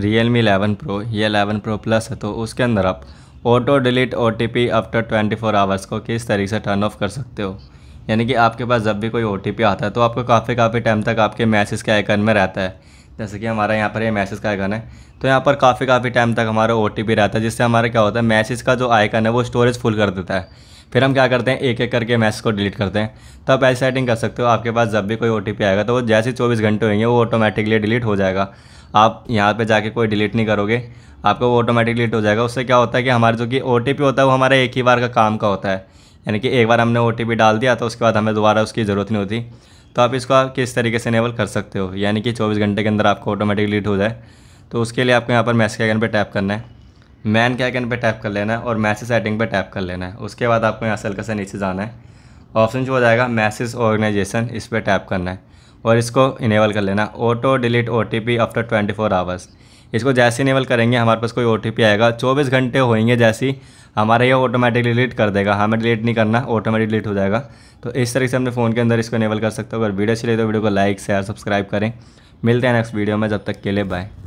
real Realme eleven pro या eleven pro plus है तो उसके अंदर आप auto delete O T P after twenty four hours को किस तरीके से टर्न ऑफ कर सकते हो यानी कि आपके पास जब भी कोई ओ टी पी आता है तो आपको काफ़ी काफ़ी टाइम तक आपके मैसेज के आइकन में रहता है जैसे कि हमारा यहाँ पर ये यह मैसेज का आइकन है तो यहाँ पर काफ़ी काफ़ी टाइम तक हमारा ओ टी पी रहता है जिससे हमारा क्या होता है मैसेज का जो आइकन है वो स्टोरेज फुल कर देता है फिर हम क्या करते हैं एक एक करके मैसेज को डिलीट करते हैं तो आप ऐसी सेटिंग कर सकते हो आपके पास जब भी कोई ओ आएगा तो वो जैसे चौबीस घंटे होंगे वो ऑटोमेटिकली डिलीट हो जाएगा आप यहाँ पे जाके कोई डिलीट नहीं करोगे आपका वो ऑटोमेटिक डिलीट हो जाएगा उससे क्या होता है कि हमारा जो कि ओ होता है वो हमारा एक ही बार का काम का होता है यानी कि एक बार हमने ओ डाल दिया तो उसके बाद हमें दोबारा उसकी ज़रूरत नहीं होती तो आप इसको आप किस तरीके से इनेबल कर सकते हो यानी कि चौबीस घंटे के अंदर आपको ऑटोमेटिक डिलीट हो जाए तो उसके लिए आपको यहाँ पर मैसेज आइकन पर टैप करना है मैन के आइकन पर टैप कर लेना है और मैसेज सेटिंग पर टैप कर लेना है उसके बाद आपको यहाँ से हल्का सा नीचे जाना है ऑप्शन जो हो जाएगा मैसेज ऑर्गेनाइजेशन इस पर टैप करना है और इसको इनेबल कर लेना auto delete O T P after twenty four hours इसको जैसे इनेबल करेंगे हमारे पास कोई ओ टी पी आएगा चौबीस घंटे होएंगे जैसे हमारा ये ऑटोमेटिक डिलीट कर देगा हमें डिलीट नहीं करना ऑटोमेटिक डिलीट हो जाएगा तो इस तरीके से अपने फ़ोन के अंदर इसको इनेबल कर सकते हो अगर वीडियो अच्छी लगे तो वीडियो को लाइक शेयर सब्सक्राइब करें मिलते हैं नेक्स्ट वीडियो में जब तक के लिए बाय